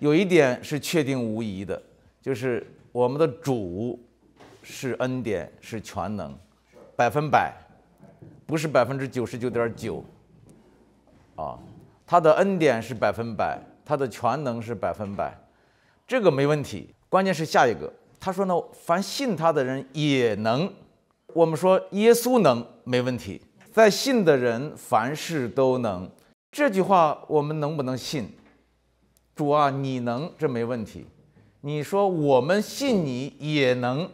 有一点是确定无疑的，就是我们的主是恩典，是全能，百分百，不是百分之九十九点九。啊，他的恩典是百分百，他的全能是百分百，这个没问题。关键是下一个，他说呢，凡信他的人也能。我们说耶稣能没问题，在信的人凡事都能。这句话我们能不能信？主啊，你能这没问题。你说我们信你也能，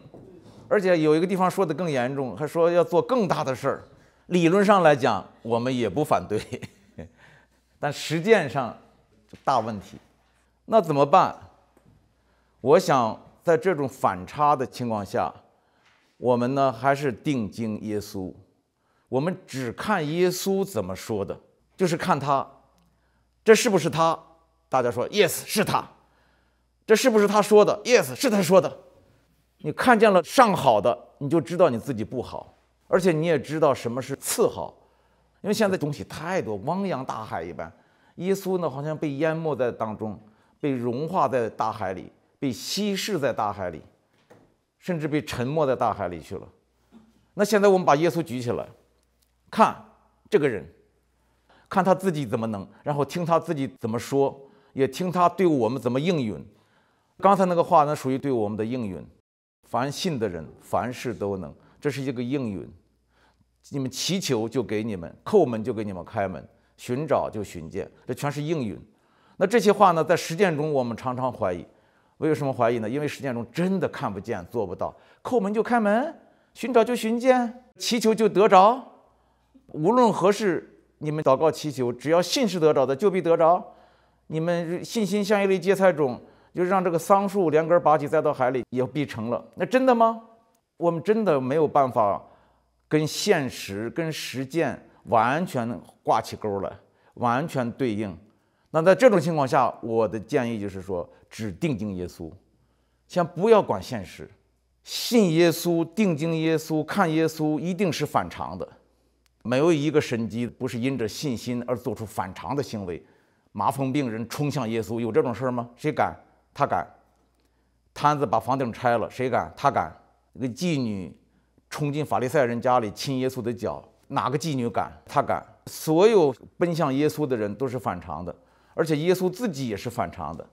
而且有一个地方说的更严重，还说要做更大的事儿。理论上来讲，我们也不反对，但实践上大问题。那怎么办？我想在这种反差的情况下，我们呢还是定睛耶稣，我们只看耶稣怎么说的，就是看他这是不是他。大家说 yes，是他，这是不是他说的？yes，是他说的。你看见了上好的，你就知道你自己不好，而且你也知道什么是次好，因为现在东西太多，汪洋大海一般。耶稣呢，好像被淹没在当中，被融化在大海里，被稀释在大海里，甚至被沉没在大海里去了。那现在我们把耶稣举起来，看这个人，看他自己怎么能，然后听他自己怎么说。也听他对我们怎么应允，刚才那个话，呢，属于对我们的应允。凡信的人，凡事都能，这是一个应允。你们祈求就给你们，叩门就给你们开门，寻找就寻见，这全是应允。那这些话呢，在实践中我们常常怀疑，为什么怀疑呢？因为实践中真的看不见，做不到。叩门就开门，寻找就寻见，祈求就得着。无论何事，你们祷告祈求，只要信是得着的，就必得着。你们信心像一粒芥菜种，就让这个桑树连根拔起栽到海里也必成了。那真的吗？我们真的没有办法跟现实、跟实践完全挂起钩来，完全对应。那在这种情况下，我的建议就是说，只定睛耶稣，先不要管现实，信耶稣、定睛耶稣、看耶稣，一定是反常的。没有一个神机不是因着信心而做出反常的行为。麻风病人冲向耶稣，有这种事吗？谁敢？他敢。摊子把房顶拆了，谁敢？他敢。那个妓女冲进法利赛人家里亲耶稣的脚，哪个妓女敢？他敢。所有奔向耶稣的人都是反常的，而且耶稣自己也是反常的。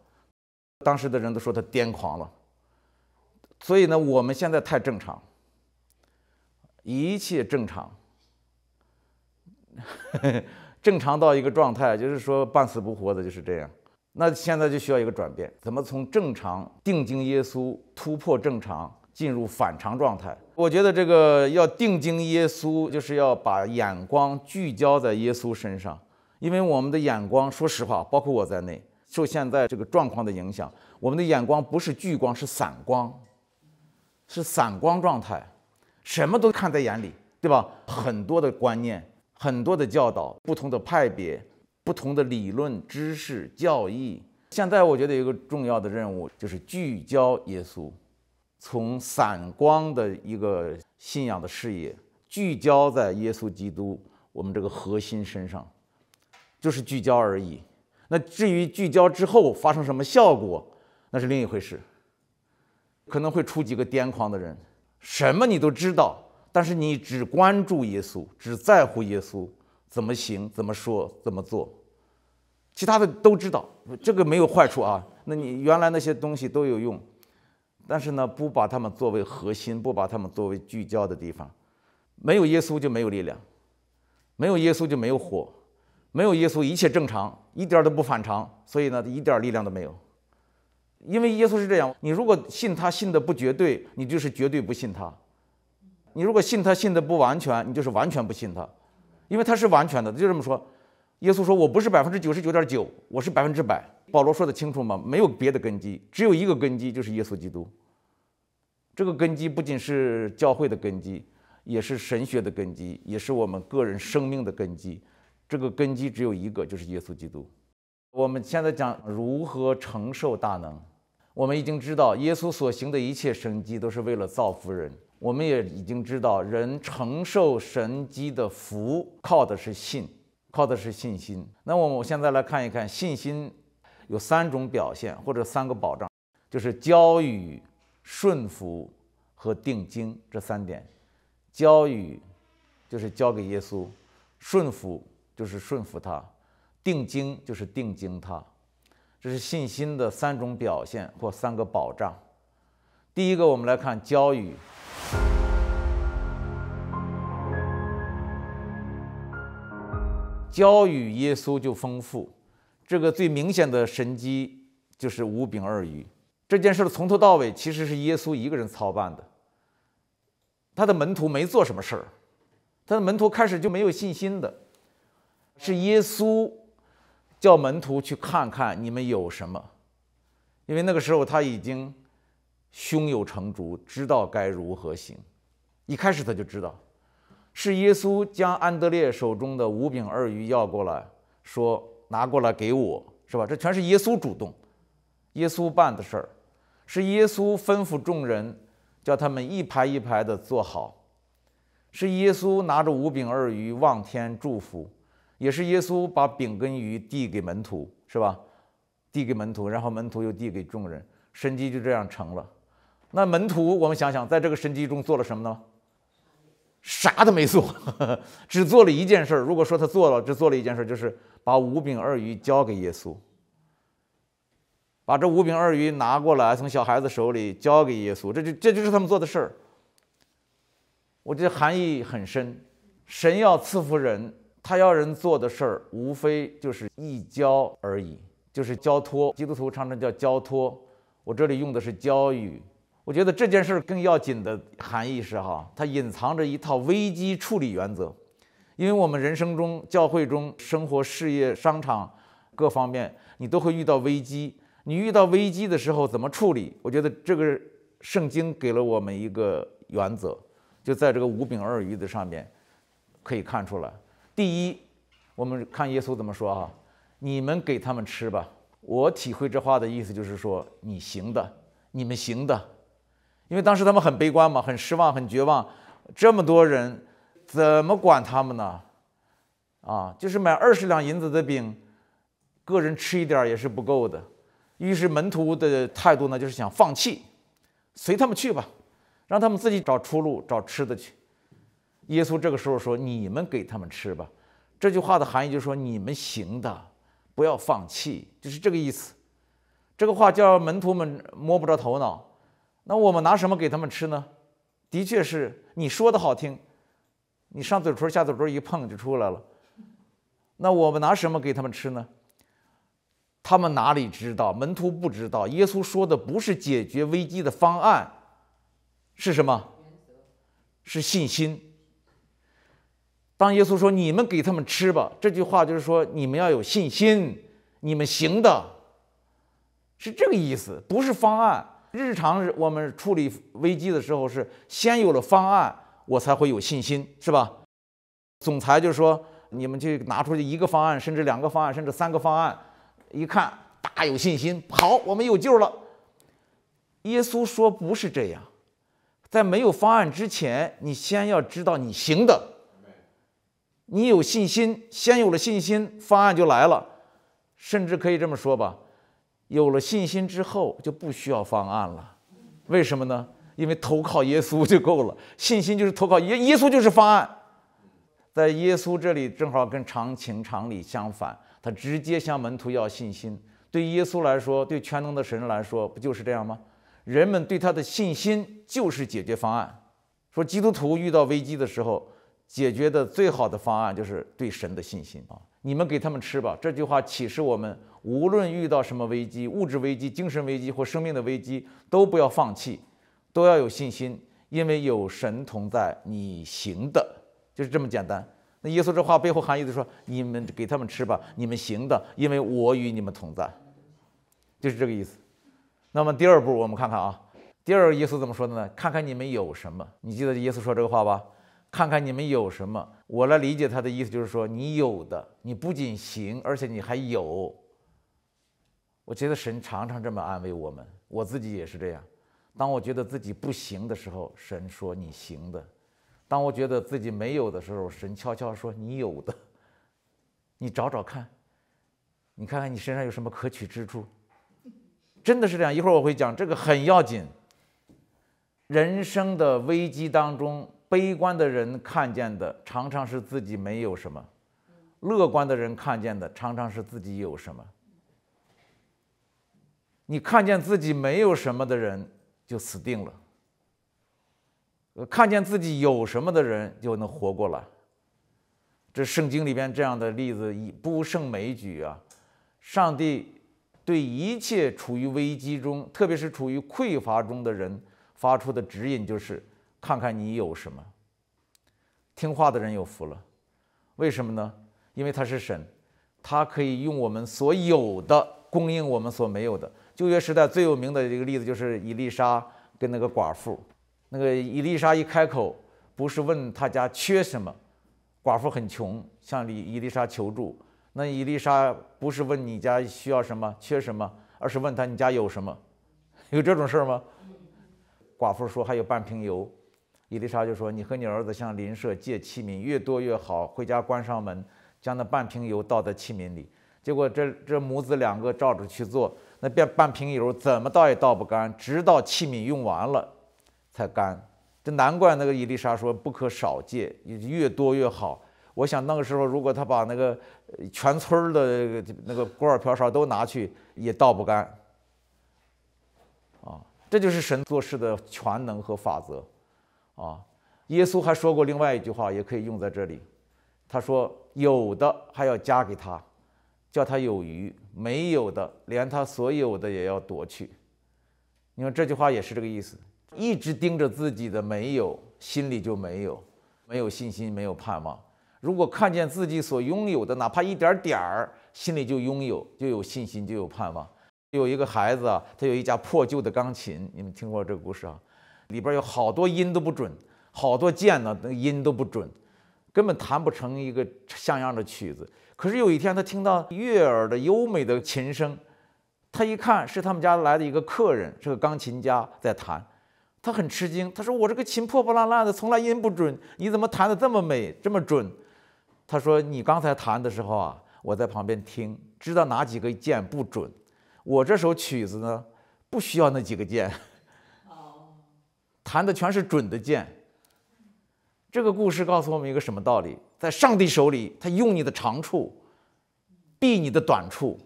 当时的人都说他癫狂了。所以呢，我们现在太正常，一切正常。正常到一个状态，就是说半死不活的，就是这样。那现在就需要一个转变，怎么从正常定睛耶稣突破正常，进入反常状态？我觉得这个要定睛耶稣，就是要把眼光聚焦在耶稣身上，因为我们的眼光，说实话，包括我在内，受现在这个状况的影响，我们的眼光不是聚光，是散光，是散光状态，什么都看在眼里，对吧？很多的观念。很多的教导，不同的派别，不同的理论、知识、教义。现在我觉得有一个重要的任务，就是聚焦耶稣，从散光的一个信仰的视野，聚焦在耶稣基督我们这个核心身上，就是聚焦而已。那至于聚焦之后发生什么效果，那是另一回事。可能会出几个癫狂的人，什么你都知道。但是你只关注耶稣，只在乎耶稣怎么行、怎么说、怎么做，其他的都知道，这个没有坏处啊。那你原来那些东西都有用，但是呢，不把他们作为核心，不把他们作为聚焦的地方，没有耶稣就没有力量，没有耶稣就没有火，没有耶稣一切正常，一点都不反常，所以呢，一点力量都没有。因为耶稣是这样，你如果信他信的不绝对，你就是绝对不信他。你如果信他信的不完全，你就是完全不信他，因为他是完全的，就这么说。耶稣说：“我不是百分之九十九点九，我是百分之百。”保罗说的清楚吗？没有别的根基，只有一个根基，就是耶稣基督。这个根基不仅是教会的根基，也是神学的根基，也是我们个人生命的根基。这个根基只有一个，就是耶稣基督。我们现在讲如何承受大能，我们已经知道耶稣所行的一切神迹都是为了造福人。我们也已经知道，人承受神机的福靠的是信，靠的是信心。那我们现在来看一看，信心有三种表现或者三个保障，就是交与、顺服和定睛这三点。交与就是交给耶稣，顺服就是顺服他，定睛就是定睛他。这是信心的三种表现或三个保障。第一个，我们来看交与。交与耶稣就丰富，这个最明显的神机就是五饼二鱼。这件事从头到尾其实是耶稣一个人操办的，他的门徒没做什么事儿，他的门徒开始就没有信心的，是耶稣叫门徒去看看你们有什么，因为那个时候他已经胸有成竹，知道该如何行，一开始他就知道。是耶稣将安德烈手中的五饼二鱼要过来，说：“拿过来给我，是吧？”这全是耶稣主动，耶稣办的事儿。是耶稣吩咐众人，叫他们一排一排的坐好。是耶稣拿着五饼二鱼望天祝福，也是耶稣把饼跟鱼递给门徒，是吧？递给门徒，然后门徒又递给众人，神迹就这样成了。那门徒，我们想想，在这个神迹中做了什么呢？啥都没做，只做了一件事。如果说他做了，只做了一件事，就是把五饼二鱼交给耶稣，把这五饼二鱼拿过来，从小孩子手里交给耶稣，这就这就是他们做的事儿。我这含义很深，神要赐福人，他要人做的事儿，无非就是一交而已，就是交托。基督徒常常叫交托，我这里用的是教育。我觉得这件事更要紧的含义是哈，它隐藏着一套危机处理原则，因为我们人生中、教会中、生活、事业、商场各方面，你都会遇到危机。你遇到危机的时候怎么处理？我觉得这个圣经给了我们一个原则，就在这个五饼二鱼的上面可以看出来。第一，我们看耶稣怎么说啊？你们给他们吃吧。我体会这话的意思就是说，你行的，你们行的。因为当时他们很悲观嘛，很失望，很绝望。这么多人，怎么管他们呢？啊，就是买二十两银子的饼，个人吃一点也是不够的。于是门徒的态度呢，就是想放弃，随他们去吧，让他们自己找出路、找吃的去。耶稣这个时候说：“你们给他们吃吧。”这句话的含义就是说你们行的，不要放弃，就是这个意思。这个话叫门徒们摸不着头脑。那我们拿什么给他们吃呢？的确是你说的好听，你上嘴唇下嘴唇一碰就出来了。那我们拿什么给他们吃呢？他们哪里知道？门徒不知道。耶稣说的不是解决危机的方案，是什么？是信心。当耶稣说“你们给他们吃吧”这句话，就是说你们要有信心，你们行的，是这个意思，不是方案。日常我们处理危机的时候是先有了方案，我才会有信心，是吧？总裁就说，你们去拿出去一个方案，甚至两个方案，甚至三个方案，一看大有信心，好，我们有救了。耶稣说不是这样，在没有方案之前，你先要知道你行的，你有信心，先有了信心，方案就来了，甚至可以这么说吧。有了信心之后就不需要方案了，为什么呢？因为投靠耶稣就够了。信心就是投靠耶，耶稣就是方案。在耶稣这里，正好跟常情常理相反，他直接向门徒要信心。对耶稣来说，对全能的神来说，不就是这样吗？人们对他的信心就是解决方案。说基督徒遇到危机的时候。解决的最好的方案就是对神的信心啊！你们给他们吃吧。这句话启示我们，无论遇到什么危机——物质危机、精神危机或生命的危机——都不要放弃，都要有信心，因为有神同在，你行的，就是这么简单。那耶稣这话背后含义就说：你们给他们吃吧，你们行的，因为我与你们同在，就是这个意思。那么第二步，我们看看啊，第二个耶稣怎么说的呢？看看你们有什么，你记得耶稣说这个话吧？看看你们有什么，我来理解他的意思，就是说你有的，你不仅行，而且你还有。我觉得神常常这么安慰我们，我自己也是这样。当我觉得自己不行的时候，神说你行的；当我觉得自己没有的时候，神悄悄说你有的。你找找看，你看看你身上有什么可取之处。真的是这样，一会儿我会讲这个很要紧。人生的危机当中。悲观的人看见的常常是自己没有什么，乐观的人看见的常常是自己有什么。你看见自己没有什么的人就死定了，看见自己有什么的人就能活过来。这圣经里边这样的例子不胜枚举啊。上帝对一切处于危机中，特别是处于匮乏中的人发出的指引就是。看看你有什么。听话的人有福了，为什么呢？因为他是神，他可以用我们所有的供应我们所没有的。旧约时代最有名的一个例子就是以丽莎跟那个寡妇，那个以丽莎一开口，不是问他家缺什么，寡妇很穷，向以丽莎求助。那以丽莎不是问你家需要什么、缺什么，而是问他你家有什么？有这种事儿吗？寡妇说还有半瓶油。伊丽莎就说：“你和你儿子向邻舍借器皿，越多越好。回家关上门，将那半瓶油倒在器皿里。结果，这这母子两个照着去做，那半半瓶油怎么倒也倒不干，直到器皿用完了才干。这难怪那个伊丽莎说不可少借，越多越好。我想那个时候，如果他把那个全村的那个锅碗瓢勺都拿去，也倒不干。啊，这就是神做事的全能和法则。”啊，耶稣还说过另外一句话，也可以用在这里。他说：“有的还要加给他，叫他有余；没有的，连他所有的也要夺去。”你看这句话也是这个意思。一直盯着自己的没有，心里就没有，没有信心，没有盼望。如果看见自己所拥有的，哪怕一点点儿，心里就拥有，就有信心，就有盼望。有一个孩子，啊，他有一架破旧的钢琴，你们听过这个故事啊？里边有好多音都不准，好多键呢，那音都不准，根本弹不成一个像样的曲子。可是有一天，他听到悦耳的优美的琴声，他一看是他们家来的一个客人，是个钢琴家在弹，他很吃惊，他说：“我这个琴破破烂烂的，从来音不准，你怎么弹得这么美，这么准？”他说：“你刚才弹的时候啊，我在旁边听，知道哪几个键不准。我这首曲子呢，不需要那几个键。”弹的全是准的箭。这个故事告诉我们一个什么道理？在上帝手里，他用你的长处，避你的短处，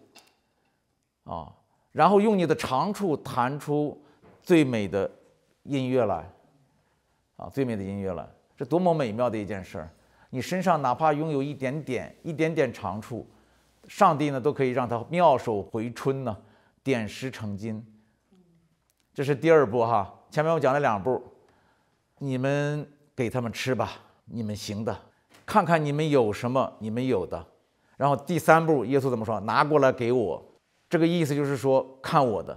啊，然后用你的长处弹出最美的音乐来，啊，最美的音乐来，这多么美妙的一件事儿！你身上哪怕拥有一点点、一点点长处，上帝呢都可以让他妙手回春呢，点石成金。这是第二步，哈。前面我讲了两步，你们给他们吃吧，你们行的，看看你们有什么，你们有的。然后第三步，耶稣怎么说？拿过来给我。这个意思就是说，看我的。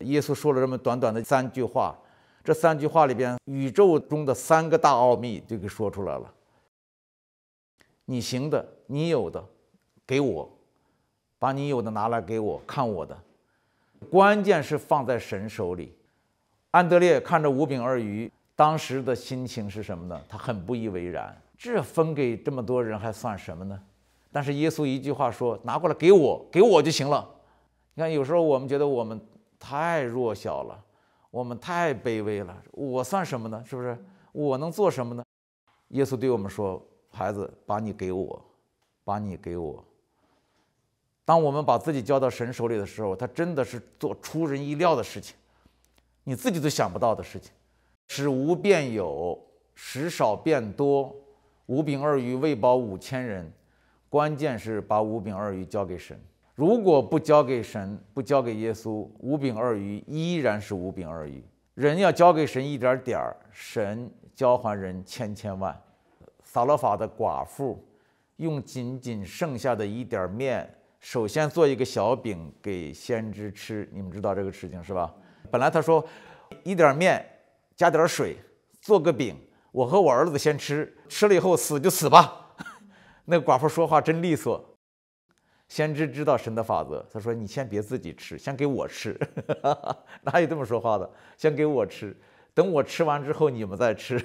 耶稣说了这么短短的三句话，这三句话里边，宇宙中的三个大奥秘就给说出来了。你行的，你有的，给我，把你有的拿来给我看我的。关键是放在神手里。安德烈看着五饼二鱼，当时的心情是什么呢？他很不以为然，这分给这么多人还算什么呢？但是耶稣一句话说：“拿过来给我，给我就行了。”你看，有时候我们觉得我们太弱小了，我们太卑微了，我算什么呢？是不是？我能做什么呢？耶稣对我们说：“孩子，把你给我，把你给我。”当我们把自己交到神手里的时候，他真的是做出人意料的事情。你自己都想不到的事情，使无变有，使少变多，五饼二鱼喂饱五千人，关键是把五饼二鱼交给神。如果不交给神，不交给耶稣，五饼二鱼依然是五饼二鱼。人要交给神一点点儿，神交还人千千万。撒勒法的寡妇用仅仅剩下的一点面，首先做一个小饼给先知吃。你们知道这个事情是吧？本来他说，一点面加点水，做个饼，我和我儿子先吃，吃了以后死就死吧。那寡妇说话真利索。先知知道神的法则，他说：“你先别自己吃，先给我吃。”哪有这么说话的？先给我吃，等我吃完之后你们再吃，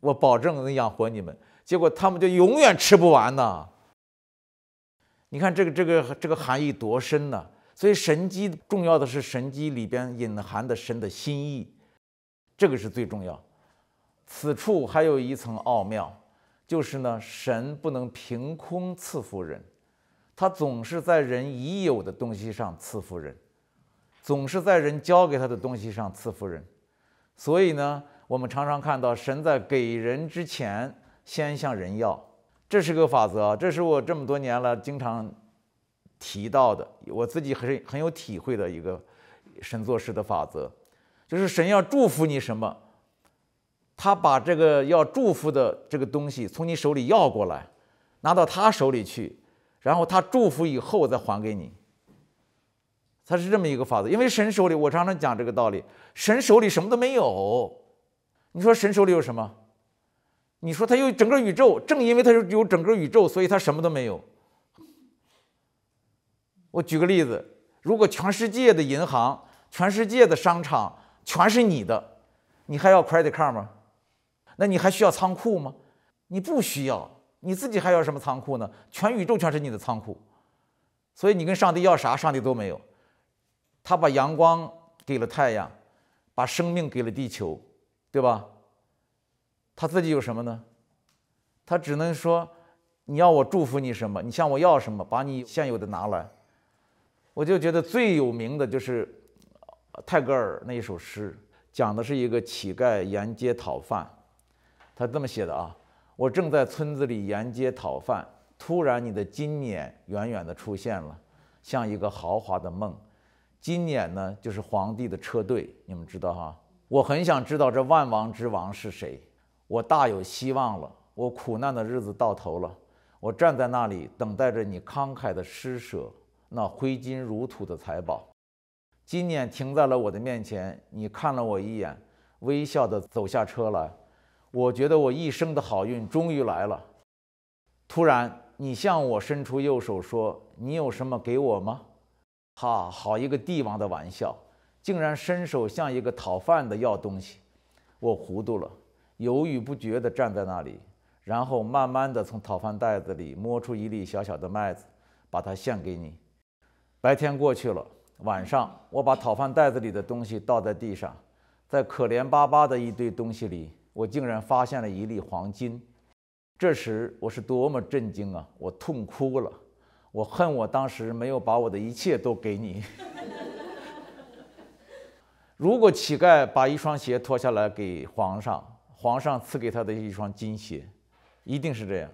我保证能养活你们。结果他们就永远吃不完呢。你看这个这个这个含义多深呢？所以神机重要的是神机里边隐含的神的心意，这个是最重要。此处还有一层奥妙，就是呢，神不能凭空赐福人，他总是在人已有的东西上赐福人，总是在人交给他的东西上赐福人。所以呢，我们常常看到神在给人之前先向人要，这是个法则。这是我这么多年了经常。提到的，我自己很很有体会的一个神做事的法则，就是神要祝福你什么，他把这个要祝福的这个东西从你手里要过来，拿到他手里去，然后他祝福以后再还给你，它是这么一个法则。因为神手里，我常常讲这个道理，神手里什么都没有，你说神手里有什么？你说他有整个宇宙，正因为他有整个宇宙，所以他什么都没有。我举个例子，如果全世界的银行、全世界的商场全是你的，你还要 credit card 吗？那你还需要仓库吗？你不需要，你自己还要什么仓库呢？全宇宙全是你的仓库，所以你跟上帝要啥，上帝都没有。他把阳光给了太阳，把生命给了地球，对吧？他自己有什么呢？他只能说你要我祝福你什么，你向我要什么，把你现有的拿来。我就觉得最有名的就是泰戈尔那一首诗，讲的是一个乞丐沿街讨饭。他这么写的啊：“我正在村子里沿街讨饭，突然你的金辇远远的出现了，像一个豪华的梦。金辇呢，就是皇帝的车队。你们知道哈？我很想知道这万王之王是谁。我大有希望了，我苦难的日子到头了。我站在那里等待着你慷慨的施舍。”那挥金如土的财宝，金辇停在了我的面前。你看了我一眼，微笑地走下车来。我觉得我一生的好运终于来了。突然，你向我伸出右手，说：“你有什么给我吗？”哈，好一个帝王的玩笑，竟然伸手向一个讨饭的要东西。我糊涂了，犹豫不决地站在那里，然后慢慢地从讨饭袋子里摸出一粒小小的麦子，把它献给你。白天过去了，晚上我把讨饭袋子里的东西倒在地上，在可怜巴巴的一堆东西里，我竟然发现了一粒黄金。这时我是多么震惊啊！我痛哭了，我恨我当时没有把我的一切都给你。如果乞丐把一双鞋脱下来给皇上，皇上赐给他的一双金鞋，一定是这样，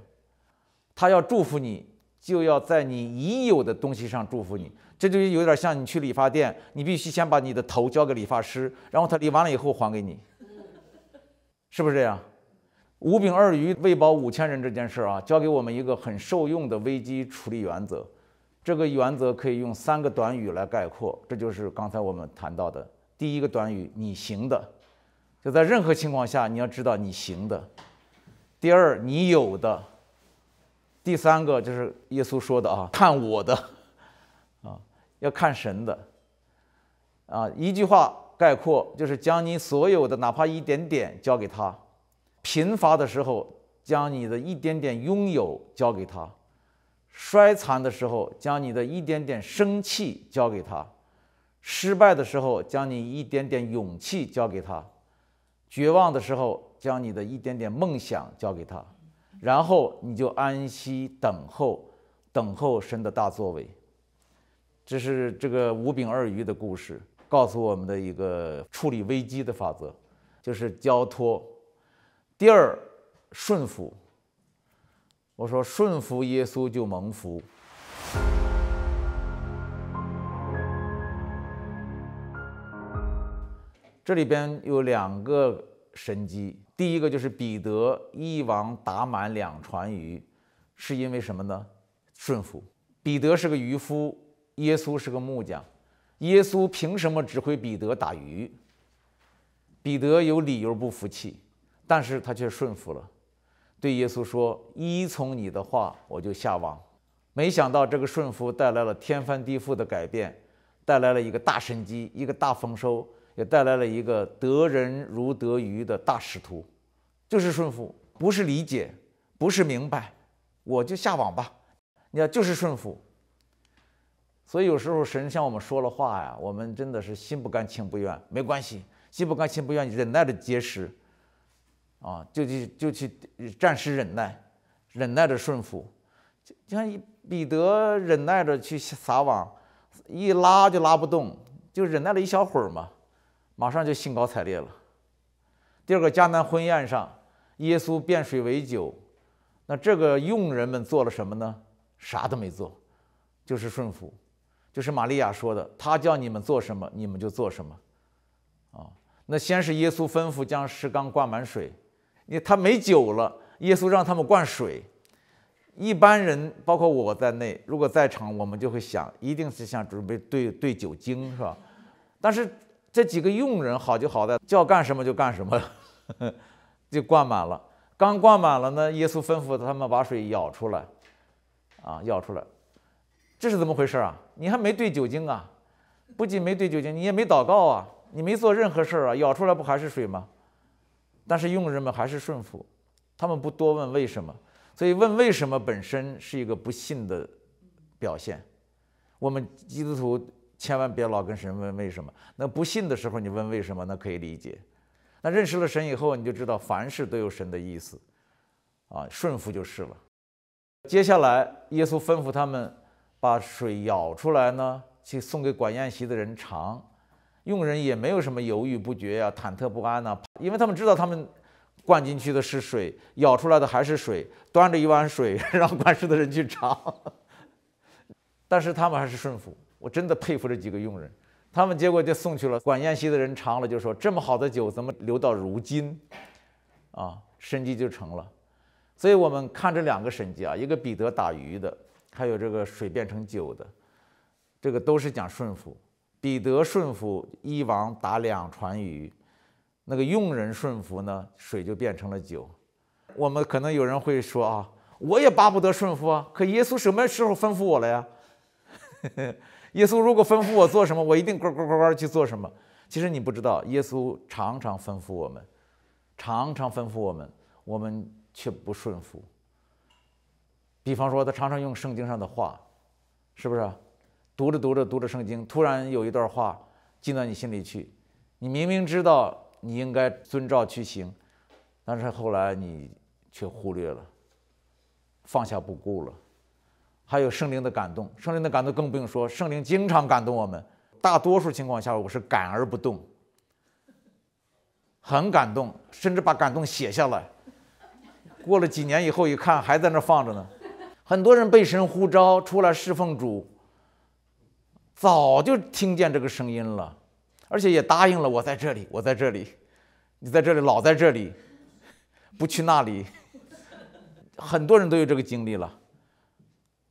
他要祝福你。就要在你已有的东西上祝福你，这就有点像你去理发店，你必须先把你的头交给理发师，然后他理完了以后还给你，是不是这样？五饼二鱼喂饱五千人这件事啊，教给我们一个很受用的危机处理原则。这个原则可以用三个短语来概括，这就是刚才我们谈到的第一个短语：你行的，就在任何情况下你要知道你行的；第二，你有的。第三个就是耶稣说的啊，看我的，啊，要看神的，啊，一句话概括就是将你所有的，哪怕一点点，交给他；贫乏的时候，将你的一点点拥有交给他；衰残的时候，将你的一点点生气交给他；失败的时候，将你一点点勇气交给他；绝望的时候，将你的一点点梦想交给他。然后你就安息等候，等候神的大作为。这是这个五饼二鱼的故事告诉我们的一个处理危机的法则，就是交托。第二，顺服。我说顺服耶稣就蒙福。这里边有两个。神机。第一个就是彼得一网打满两船鱼，是因为什么呢？顺服。彼得是个渔夫，耶稣是个木匠，耶稣凭什么指挥彼得打鱼？彼得有理由不服气，但是他却顺服了，对耶稣说：“依从你的话，我就下网。”没想到这个顺服带来了天翻地覆的改变，带来了一个大神机，一个大丰收。也带来了一个得人如得鱼的大使徒，就是顺服，不是理解，不是明白，我就下网吧。你要就是顺服。所以有时候神向我们说了话呀，我们真的是心不甘情不愿。没关系，心不甘情不愿，忍耐的结实，啊，就去就去暂时忍耐，忍耐着顺服。就像彼得忍耐着去撒网，一拉就拉不动，就忍耐了一小会儿嘛。马上就兴高采烈了。第二个迦南婚宴上，耶稣变水为酒，那这个佣人们做了什么呢？啥都没做，就是顺服，就是玛利亚说的：“他叫你们做什么，你们就做什么。”啊，那先是耶稣吩咐将石缸灌满水，你他没酒了，耶稣让他们灌水。一般人，包括我在内，如果在场，我们就会想，一定是想准备兑兑酒精，是吧？但是。这几个佣人好就好在叫干什么就干什么，就灌满了。刚灌满了呢，耶稣吩咐他们把水舀出来，啊，舀出来，这是怎么回事啊？你还没兑酒精啊？不仅没兑酒精，你也没祷告啊，你没做任何事儿啊，舀出来不还是水吗？但是佣人们还是顺服，他们不多问为什么，所以问为什么本身是一个不信的表现。我们基督徒。千万别老跟神问为什么。那不信的时候，你问为什么，那可以理解。那认识了神以后，你就知道凡事都有神的意思，啊，顺服就是了。接下来，耶稣吩咐他们把水舀出来呢，去送给管宴席的人尝。用人也没有什么犹豫不决呀、忐忑不安呐，因为他们知道他们灌进去的是水，舀出来的还是水，端着一碗水 让管事的人去尝。但是他们还是顺服。我真的佩服这几个佣人，他们结果就送去了。管宴席的人尝了，就说这么好的酒怎么留到如今？啊，神迹就成了。所以我们看这两个神迹啊，一个彼得打鱼的，还有这个水变成酒的，这个都是讲顺服。彼得顺服一王打两船鱼，那个佣人顺服呢，水就变成了酒。我们可能有人会说啊，我也巴不得顺服啊，可耶稣什么时候吩咐我了呀？耶稣如果吩咐我做什么，我一定呱呱呱呱去做什么。其实你不知道，耶稣常常吩咐我们，常常吩咐我们，我们却不顺服。比方说，他常常用圣经上的话，是不是？读着读着读着圣经，突然有一段话进到你心里去，你明明知道你应该遵照去行，但是后来你却忽略了，放下不顾了。还有圣灵的感动，圣灵的感动更不用说。圣灵经常感动我们，大多数情况下我是感而不动，很感动，甚至把感动写下来。过了几年以后，一看还在那放着呢。很多人被神呼召出来侍奉主，早就听见这个声音了，而且也答应了。我在这里，我在这里，你在这里，老在这里，不去那里。很多人都有这个经历了。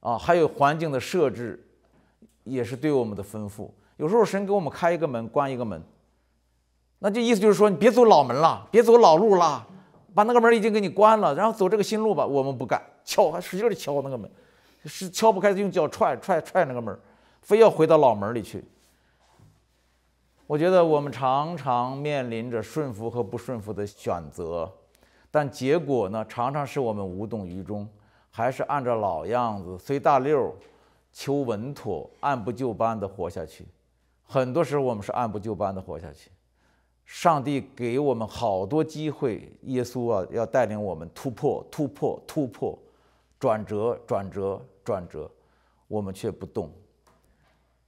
啊，还有环境的设置，也是对我们的吩咐。有时候神给我们开一个门，关一个门，那就意思就是说，你别走老门了，别走老路了，把那个门已经给你关了，然后走这个新路吧。我们不干，敲，使劲地敲那个门，是敲不开，用脚踹、踹、踹那个门，非要回到老门里去。我觉得我们常常面临着顺服和不顺服的选择，但结果呢，常常使我们无动于衷。还是按照老样子随大溜，求稳妥，按部就班地活下去。很多时候我们是按部就班地活下去。上帝给我们好多机会，耶稣啊要带领我们突破、突破、突破，转折、转折、转折，我们却不动。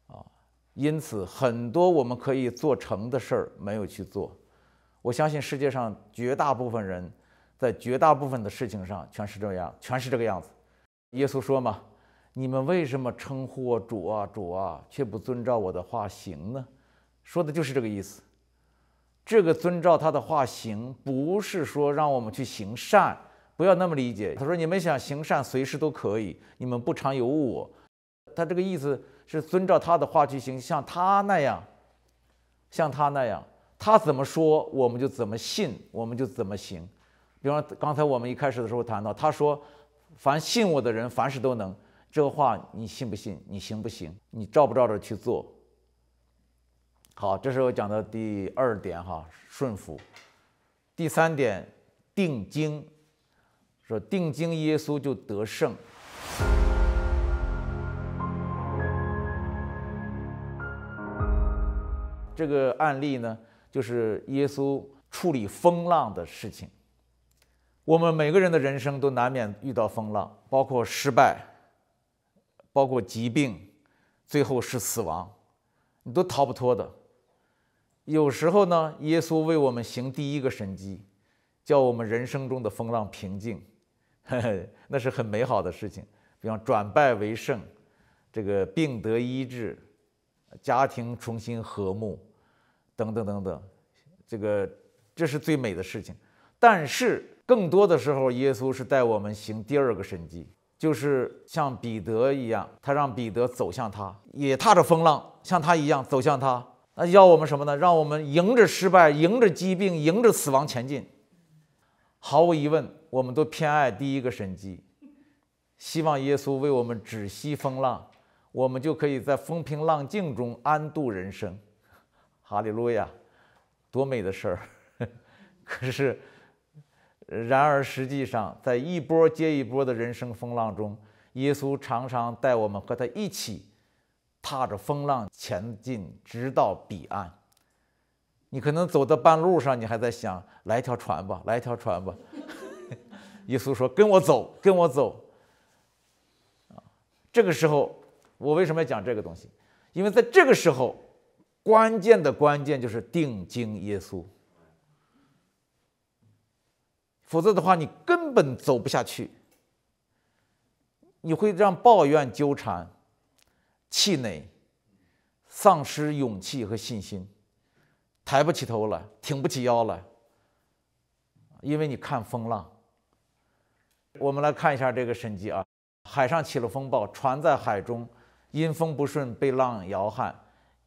啊，因此很多我们可以做成的事儿没有去做。我相信世界上绝大部分人。在绝大部分的事情上，全是这样，全是这个样子。耶稣说嘛：“你们为什么称呼我主啊主啊，却不遵照我的话行呢？”说的就是这个意思。这个遵照他的话行，不是说让我们去行善，不要那么理解。他说：“你们想行善，随时都可以。你们不常有我。”他这个意思是遵照他的话去行，像他那样，像他那样，他怎么说，我们就怎么信，我们就怎么行。比方刚才我们一开始的时候谈到，他说：“凡信我的人，凡事都能。”这个话你信不信？你行不行？你照不照着去做？好，这是我讲的第二点哈，顺服。第三点，定睛，说定睛，耶稣就得胜。这个案例呢，就是耶稣处理风浪的事情。我们每个人的人生都难免遇到风浪，包括失败，包括疾病，最后是死亡，你都逃不脱的。有时候呢，耶稣为我们行第一个神迹，叫我们人生中的风浪平静，那是很美好的事情。比方转败为胜，这个病得医治，家庭重新和睦，等等等等，这个这是最美的事情。但是。更多的时候，耶稣是带我们行第二个神迹，就是像彼得一样，他让彼得走向他，也踏着风浪，像他一样走向他。那要我们什么呢？让我们迎着失败，迎着疾病，迎着死亡前进。毫无疑问，我们都偏爱第一个神迹，希望耶稣为我们止息风浪，我们就可以在风平浪静中安度人生。哈利路亚，多美的事儿！可是。然而，实际上，在一波接一波的人生风浪中，耶稣常常带我们和他一起踏着风浪前进，直到彼岸。你可能走到半路上，你还在想：“来条船吧，来条船吧。”耶稣说：“跟我走，跟我走。”这个时候，我为什么要讲这个东西？因为在这个时候，关键的关键就是定睛耶稣。否则的话，你根本走不下去。你会让抱怨纠缠、气馁、丧失勇气和信心，抬不起头来，挺不起腰来，因为你看风浪。我们来看一下这个神迹啊，海上起了风暴，船在海中，因风不顺被浪摇撼。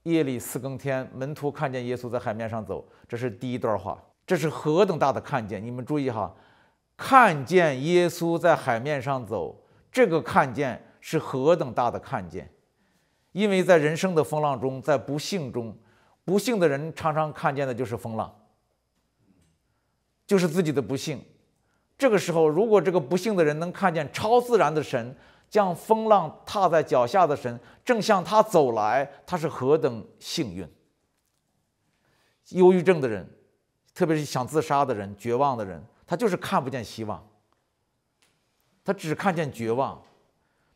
夜里四更天，门徒看见耶稣在海面上走，这是第一段话。这是何等大的看见！你们注意哈，看见耶稣在海面上走，这个看见是何等大的看见！因为在人生的风浪中，在不幸中，不幸的人常常看见的就是风浪，就是自己的不幸。这个时候，如果这个不幸的人能看见超自然的神，将风浪踏在脚下的神正向他走来，他是何等幸运！忧郁症的人。特别是想自杀的人、绝望的人，他就是看不见希望，他只看见绝望。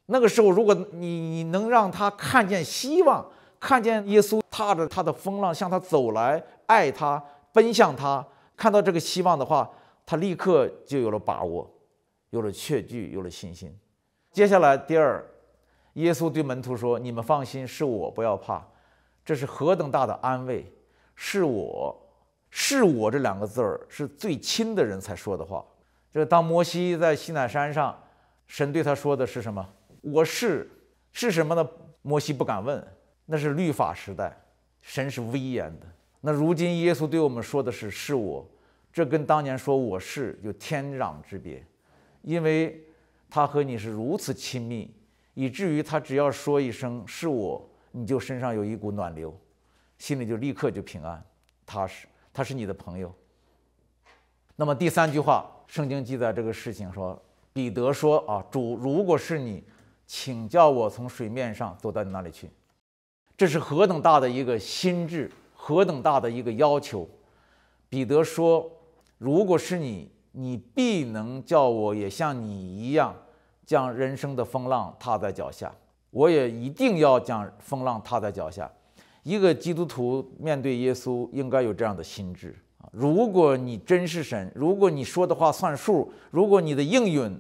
那个时候，如果你你能让他看见希望，看见耶稣踏着他的风浪向他走来，爱他，奔向他，看到这个希望的话，他立刻就有了把握，有了确据，有了信心。接下来，第二，耶稣对门徒说：“你们放心，是我，不要怕。”这是何等大的安慰！是我。是我这两个字儿是最亲的人才说的话。这当摩西在西奈山上，神对他说的是什么？我是，是什么呢？摩西不敢问，那是律法时代，神是威严的。那如今耶稣对我们说的是是我，这跟当年说我是有天壤之别，因为他和你是如此亲密，以至于他只要说一声是我，你就身上有一股暖流，心里就立刻就平安踏实。他是你的朋友。那么第三句话，圣经记载这个事情说，彼得说：“啊，主，如果是你，请叫我从水面上走到你那里去。”这是何等大的一个心智，何等大的一个要求。彼得说：“如果是你，你必能叫我也像你一样，将人生的风浪踏在脚下。我也一定要将风浪踏在脚下。”一个基督徒面对耶稣应该有这样的心智啊！如果你真是神，如果你说的话算数，如果你的应允，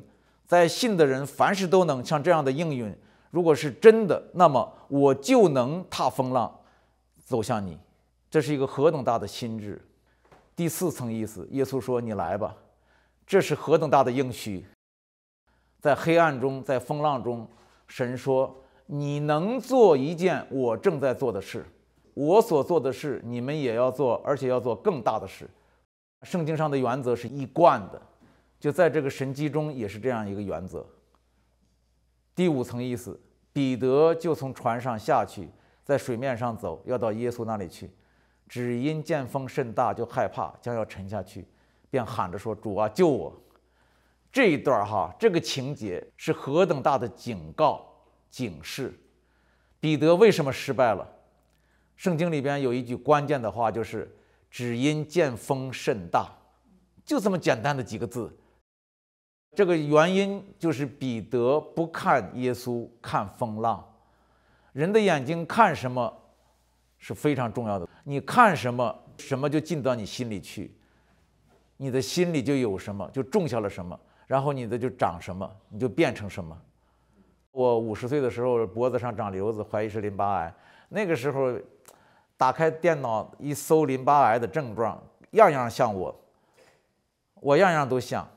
在信的人凡事都能像这样的应允，如果是真的，那么我就能踏风浪走向你。这是一个何等大的心智！第四层意思，耶稣说：“你来吧。”这是何等大的应许！在黑暗中，在风浪中，神说：“你能做一件我正在做的事。”我所做的事，你们也要做，而且要做更大的事。圣经上的原则是一贯的，就在这个神机中也是这样一个原则。第五层意思，彼得就从船上下去，在水面上走，要到耶稣那里去，只因见风甚大，就害怕，将要沉下去，便喊着说：“主啊，救我！”这一段哈，这个情节是何等大的警告、警示！彼得为什么失败了？圣经里边有一句关键的话，就是“只因见风甚大”，就这么简单的几个字。这个原因就是彼得不看耶稣，看风浪。人的眼睛看什么是非常重要的，你看什么，什么就进到你心里去，你的心里就有什么，就种下了什么，然后你的就长什么，你就变成什么。我五十岁的时候，脖子上长瘤子，怀疑是淋巴癌，那个时候。打开电脑一搜淋巴癌的症状，样样像我，我样样都像，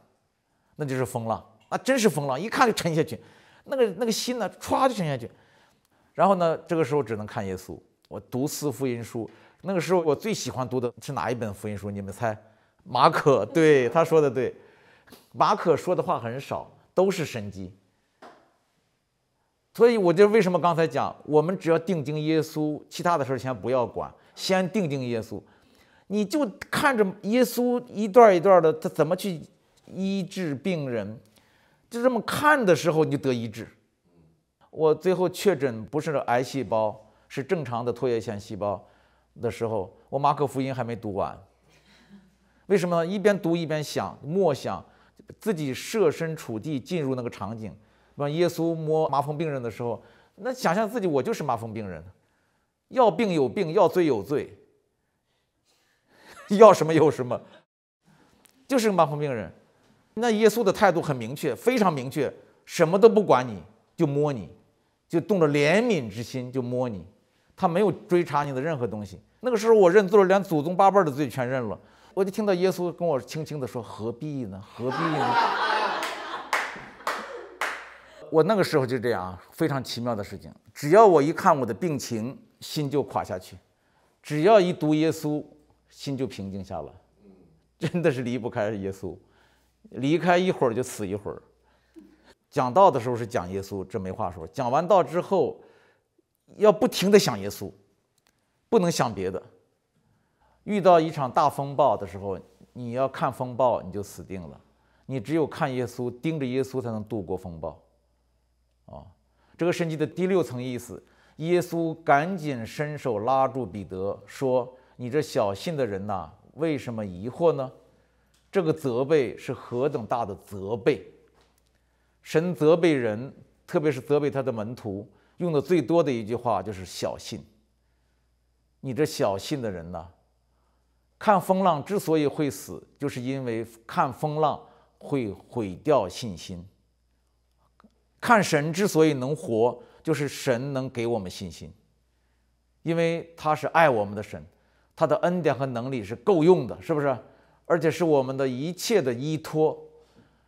那就是疯了，那真是疯了，一看就沉下去，那个那个心呢，歘就沉下去，然后呢，这个时候只能看耶稣，我读四福音书，那个时候我最喜欢读的是哪一本福音书？你们猜？马可，对他说的对，马可说的话很少，都是神机。所以我就为什么刚才讲，我们只要定睛耶稣，其他的事儿先不要管，先定睛耶稣，你就看着耶稣一段一段的，他怎么去医治病人，就这么看的时候你就得医治。我最后确诊不是癌细胞，是正常的唾液腺细胞的时候，我马可福音还没读完。为什么呢？一边读一边想默想，自己设身处地进入那个场景。让耶稣摸麻风病人的时候，那想象自己我就是麻风病人，要病有病，要罪有罪，要什么有什么，就是麻风病人。那耶稣的态度很明确，非常明确，什么都不管你，就摸你，就动了怜悯之心就摸你，他没有追查你的任何东西。那个时候我认罪了，连祖宗八辈的罪全认了，我就听到耶稣跟我轻轻地说：“何必呢？何必呢？”我那个时候就这样啊，非常奇妙的事情。只要我一看我的病情，心就垮下去；只要一读耶稣，心就平静下来。真的是离不开耶稣，离开一会儿就死一会儿。讲道的时候是讲耶稣，这没话说。讲完道之后，要不停的想耶稣，不能想别的。遇到一场大风暴的时候，你要看风暴，你就死定了。你只有看耶稣，盯着耶稣，才能度过风暴。这个圣经的第六层意思，耶稣赶紧伸手拉住彼得，说：“你这小信的人呐，为什么疑惑呢？”这个责备是何等大的责备！神责备人，特别是责备他的门徒，用的最多的一句话就是“小信”。你这小信的人呢？看风浪之所以会死，就是因为看风浪会毁掉信心。看神之所以能活，就是神能给我们信心，因为他是爱我们的神，他的恩典和能力是够用的，是不是？而且是我们的一切的依托。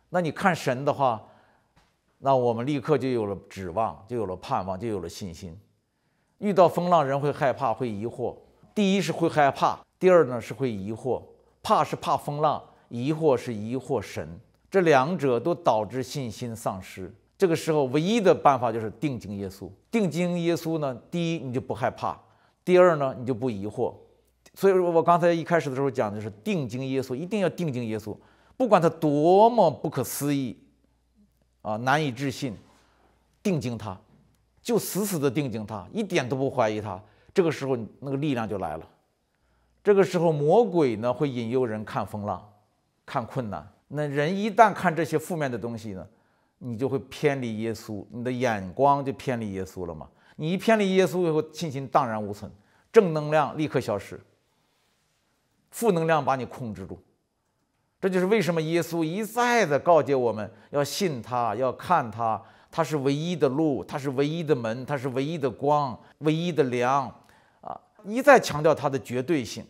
那你看神的话，那我们立刻就有了指望，就有了盼望，就有了信心。遇到风浪，人会害怕，会疑惑。第一是会害怕，第二呢是会疑惑。怕是怕风浪，疑惑是疑惑神，这两者都导致信心丧失。这个时候，唯一的办法就是定睛耶稣。定睛耶稣呢，第一你就不害怕，第二呢你就不疑惑。所以说我刚才一开始的时候讲的就是定睛耶稣，一定要定睛耶稣，不管他多么不可思议啊，难以置信，定睛他，就死死的定睛他，一点都不怀疑他。这个时候那个力量就来了。这个时候魔鬼呢会引诱人看风浪，看困难。那人一旦看这些负面的东西呢？你就会偏离耶稣，你的眼光就偏离耶稣了吗？你一偏离耶稣以后，信心荡然无存，正能量立刻消失，负能量把你控制住。这就是为什么耶稣一再的告诫我们要信他，要看他，他是唯一的路，他是唯一的门，他是唯一的光，唯一的粮啊！一再强调他的绝对性。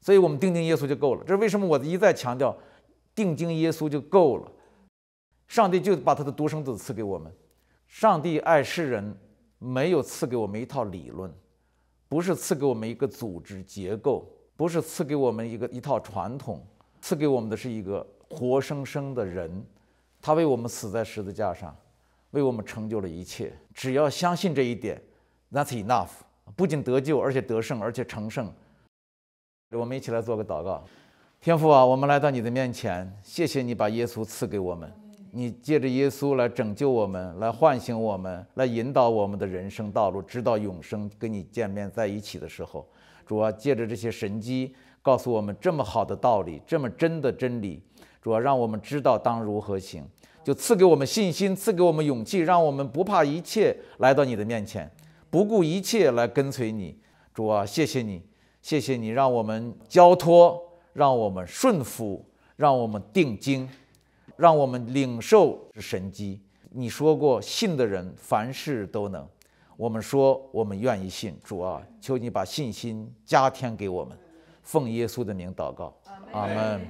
所以我们定睛耶稣就够了。这是为什么我一再强调定睛耶稣就够了。上帝就把他的独生子赐给我们。上帝爱世人，没有赐给我们一套理论，不是赐给我们一个组织结构，不是赐给我们一个一套传统，赐给我们的是一个活生生的人。他为我们死在十字架上，为我们成就了一切。只要相信这一点，That's enough。不仅得救，而且得胜，而且成圣。我们一起来做个祷告，天父啊，我们来到你的面前，谢谢你把耶稣赐给我们。你借着耶稣来拯救我们，来唤醒我们，来引导我们的人生道路，直到永生跟你见面在一起的时候，主啊，借着这些神机，告诉我们这么好的道理，这么真的真理，主啊，让我们知道当如何行，就赐给我们信心，赐给我们勇气，让我们不怕一切来到你的面前，不顾一切来跟随你，主啊，谢谢你，谢谢你，让我们交托，让我们顺服，让我们定睛。让我们领受神机。你说过，信的人凡事都能。我们说，我们愿意信主啊，求你把信心加添给我们，奉耶稣的名祷告，阿门。